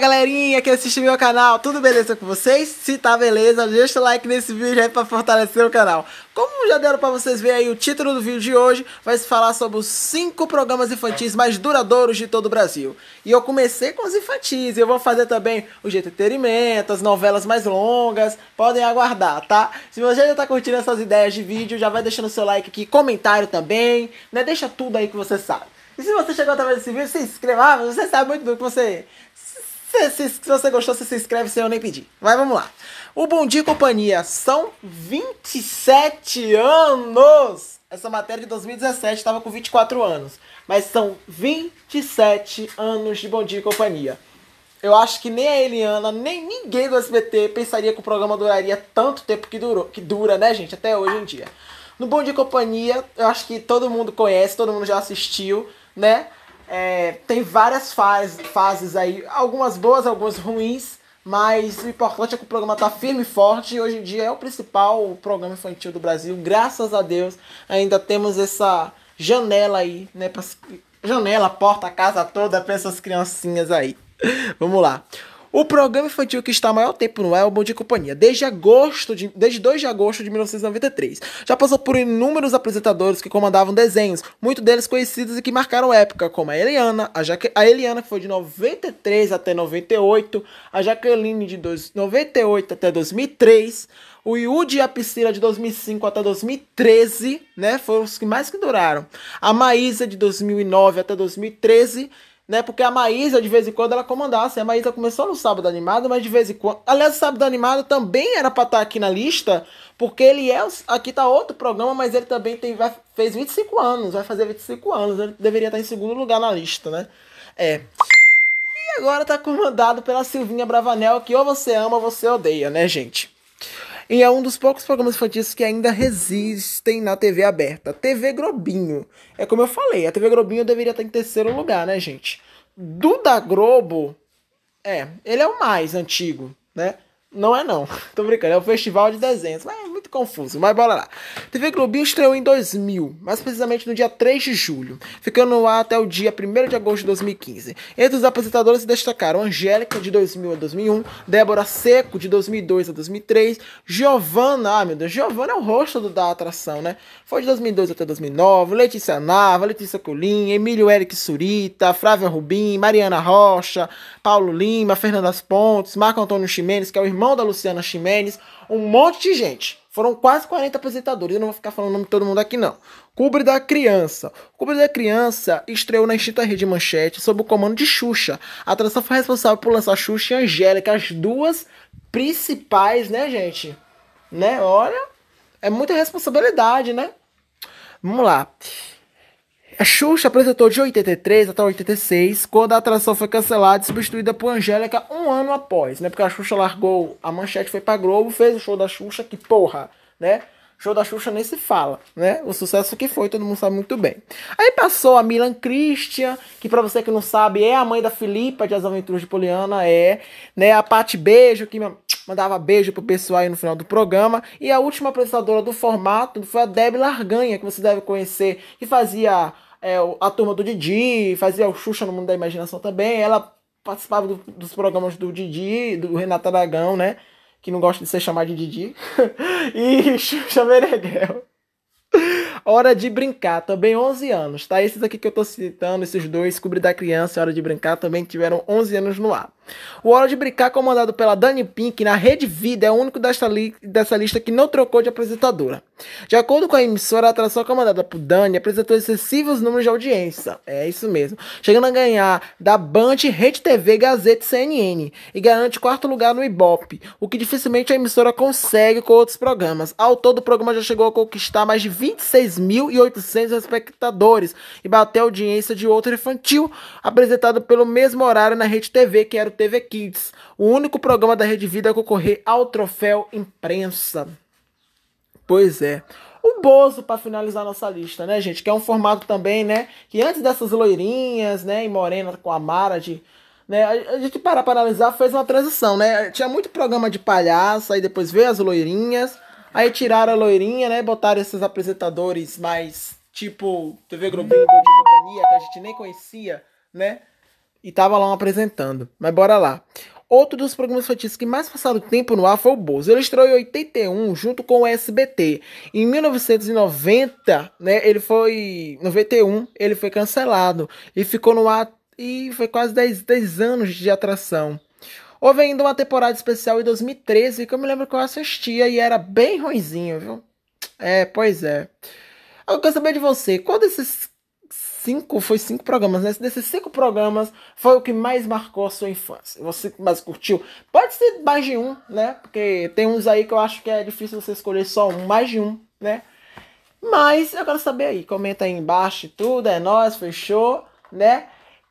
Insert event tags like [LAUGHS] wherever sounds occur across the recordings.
galerinha que assiste meu canal, tudo beleza com vocês? Se tá beleza, deixa o like nesse vídeo aí pra fortalecer o canal. Como já deram pra vocês ver aí, o título do vídeo de hoje vai se falar sobre os 5 programas infantis mais duradouros de todo o Brasil. E eu comecei com os infantis, e eu vou fazer também os de entretenimento, as novelas mais longas, podem aguardar, tá? Se você já tá curtindo essas ideias de vídeo, já vai deixando seu like aqui, comentário também, né? Deixa tudo aí que você sabe. E se você chegou através desse vídeo, se inscreva, você sabe muito bem que você se, se, se, você gostou, você se inscreve sem eu nem pedir. Mas vamos lá. O Bom Dia e Companhia são 27 anos! Essa matéria é de 2017 estava com 24 anos. Mas são 27 anos de Bom Dia e Companhia. Eu acho que nem a Eliana, nem ninguém do SBT pensaria que o programa duraria tanto tempo que, durou, que dura, né, gente? Até hoje em dia. No Bom Dia e Companhia, eu acho que todo mundo conhece, todo mundo já assistiu, né? É, tem várias faz, fases aí, algumas boas, algumas ruins, mas o importante é que o programa está firme e forte e hoje em dia é o principal programa infantil do Brasil. Graças a Deus ainda temos essa janela aí, né? janela, porta, casa toda para essas criancinhas aí. [LAUGHS] Vamos lá. O programa infantil que está há maior tempo no ar é o Bom Dia Companhia, desde agosto de, desde 2 de agosto de 1993. Já passou por inúmeros apresentadores que comandavam desenhos, muitos deles conhecidos e que marcaram época, como a Eliana, a, Jaque, a Eliana que foi de 93 até 98, a Jaqueline de dois, 98 até 2003, o Yudi e a Piscina de 2005 até 2013, né, foram os que mais que duraram. A Maísa de 2009 até 2013 né? Porque a Maísa, de vez em quando, ela comandasse a Maísa começou no sábado animado, mas de vez em quando. Aliás, o sábado animado também era pra estar tá aqui na lista, porque ele é. Aqui tá outro programa, mas ele também tem, vai, fez 25 anos, vai fazer 25 anos. Ele deveria estar tá em segundo lugar na lista, né? É. E agora tá comandado pela Silvinha Bravanel, que ou você ama ou você odeia, né, gente? E é um dos poucos programas infantis que ainda resistem na TV aberta. TV Grobinho. É como eu falei, a TV Grobinho deveria estar em terceiro lugar, né, gente? Duda Grobo, é, ele é o mais antigo, né? Não é não. [LAUGHS] Tô brincando, é o Festival de Desenhos. Mas muito confuso, mas bora lá. TV Globinho estreou em 2000, mais precisamente no dia 3 de julho, ficando lá até o dia 1 de agosto de 2015. Entre os apresentadores se destacaram Angélica, de 2000 a 2001, Débora Seco, de 2002 a 2003, Giovanna, ah meu Deus, Giovanna é o rosto da atração, né? Foi de 2002 até 2009, Letícia Nava, Letícia Colim, Emílio Eric Surita, Flávia Rubim, Mariana Rocha, Paulo Lima, Fernanda Pontes, Marco Antônio Ximenes, que é o irmão da Luciana Ximenes, um monte de gente. Foram quase 40 apresentadores, eu não vou ficar falando o nome de todo mundo aqui não. Cubre da Criança. Cubre da Criança estreou na extinta rede Manchete sob o comando de Xuxa. A atração foi responsável por lançar Xuxa e Angélica, as duas principais, né, gente? Né? Olha, é muita responsabilidade, né? Vamos lá. A é Xuxa apresentou de 83 até 86, quando a atração foi cancelada e substituída por Angélica um ano após, né? Porque a Xuxa largou, a manchete foi pra Globo, fez o show da Xuxa, que porra, né? show da Xuxa nem se fala, né? O sucesso que foi, todo mundo sabe muito bem. Aí passou a Milan Christian, que para você que não sabe, é a mãe da Filipa de As Aventuras de Poliana, é, né? A Pati Beijo, que mandava beijo pro pessoal aí no final do programa. E a última apresentadora do formato foi a Debbie Larganha, que você deve conhecer, que fazia é, a turma do Didi, fazia o Xuxa no Mundo da Imaginação também. Ela participava do, dos programas do Didi, do Renato Aragão, né? Que não gosta de ser chamado de Didi. [LAUGHS] e Xuxa Meneghel. Hora de Brincar, também 11 anos, tá? Esses aqui que eu tô citando, esses dois, Cubre da Criança e Hora de Brincar, também tiveram 11 anos no ar. O Hora de Brincar, comandado pela Dani Pink, na Rede Vida, é o único desta li dessa lista que não trocou de apresentadora. De acordo com a emissora, a atração comandada por Dani apresentou excessivos números de audiência. É isso mesmo. Chegando a ganhar da Band, Rede TV, Gazeta e CNN. E garante quarto lugar no Ibope, o que dificilmente a emissora consegue com outros programas. Ao todo, o programa já chegou a conquistar mais de 26.800 espectadores e bateu a audiência de outro infantil, apresentado pelo mesmo horário na Rede TV, que era o TV Kids, o único programa da Rede Vida a concorrer ao troféu imprensa. Pois é. O Bozo, para finalizar nossa lista, né, gente? Que é um formato também, né? Que antes dessas loirinhas, né? E morena com a Mara de. Né, a gente para para analisar fez uma transição, né? Tinha muito programa de palhaça, aí depois veio as loirinhas, aí tiraram a loirinha, né? Botaram esses apresentadores mais tipo TV Globo de companhia, que a gente nem conhecia, né? E tava lá apresentando. Mas bora lá. Outro dos programas infantis que mais passaram tempo no ar foi o Bozo. Ele estreou em 81 junto com o SBT. Em 1990, né, ele foi 91, ele foi cancelado e ficou no ar e foi quase 10, 10 anos de atração. Houve ainda uma temporada especial em 2013 que eu me lembro que eu assistia e era bem ruimzinho, viu? É, pois é. Eu quero saber de você, qual desses cinco, foi cinco programas, né? Desses cinco programas foi o que mais marcou a sua infância. Você mais curtiu? Pode ser mais de um, né? Porque tem uns aí que eu acho que é difícil você escolher só um, mais de um, né? Mas eu quero saber aí, comenta aí embaixo e tudo, é nóis, fechou, né?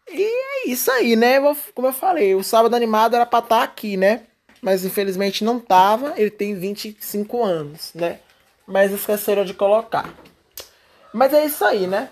E é isso aí, né? Como eu falei, o sábado animado era pra estar tá aqui, né? Mas infelizmente não tava, ele tem 25 anos, né? Mas esqueceram de colocar. Mas é isso aí, né?